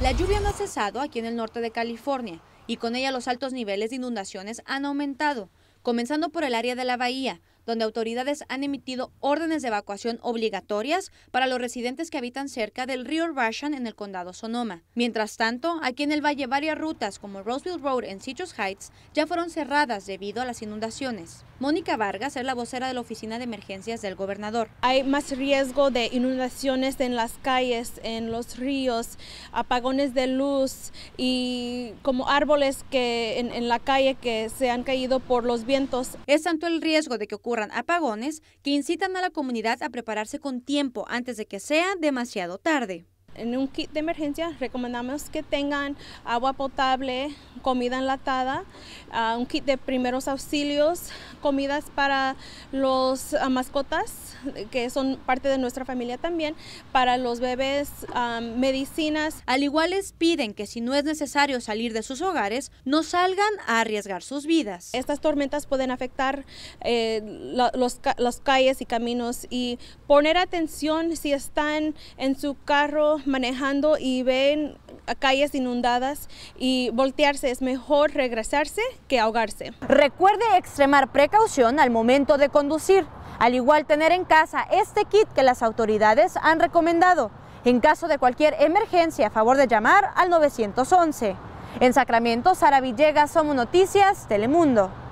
La lluvia no ha cesado aquí en el norte de California y con ella los altos niveles de inundaciones han aumentado, comenzando por el área de la bahía, donde autoridades han emitido órdenes de evacuación obligatorias para los residentes que habitan cerca del río Russian en el condado Sonoma. Mientras tanto, aquí en el valle varias rutas como Roseville Road en Citrus Heights ya fueron cerradas debido a las inundaciones. Mónica Vargas es la vocera de la Oficina de Emergencias del Gobernador. Hay más riesgo de inundaciones en las calles, en los ríos, apagones de luz y como árboles que en, en la calle que se han caído por los vientos. Es tanto el riesgo de que ocurra apagones que incitan a la comunidad a prepararse con tiempo antes de que sea demasiado tarde en un kit de emergencia recomendamos que tengan agua potable, comida enlatada, ah, un kit de primeros auxilios, comidas para los ah, mascotas, que son parte de nuestra familia también, para los bebés, ah, medicinas. Al igual les piden que si no es necesario salir de sus hogares, no salgan a arriesgar sus vidas. Estas tormentas pueden afectar eh, las calles y caminos y poner atención si están en su carro manejando y ven calles inundadas y voltearse es mejor regresarse que ahogarse. Recuerde extremar precaución al momento de conducir, al igual tener en casa este kit que las autoridades han recomendado. En caso de cualquier emergencia, a favor de llamar al 911. En Sacramento, Sara Villegas, Somos Noticias, Telemundo.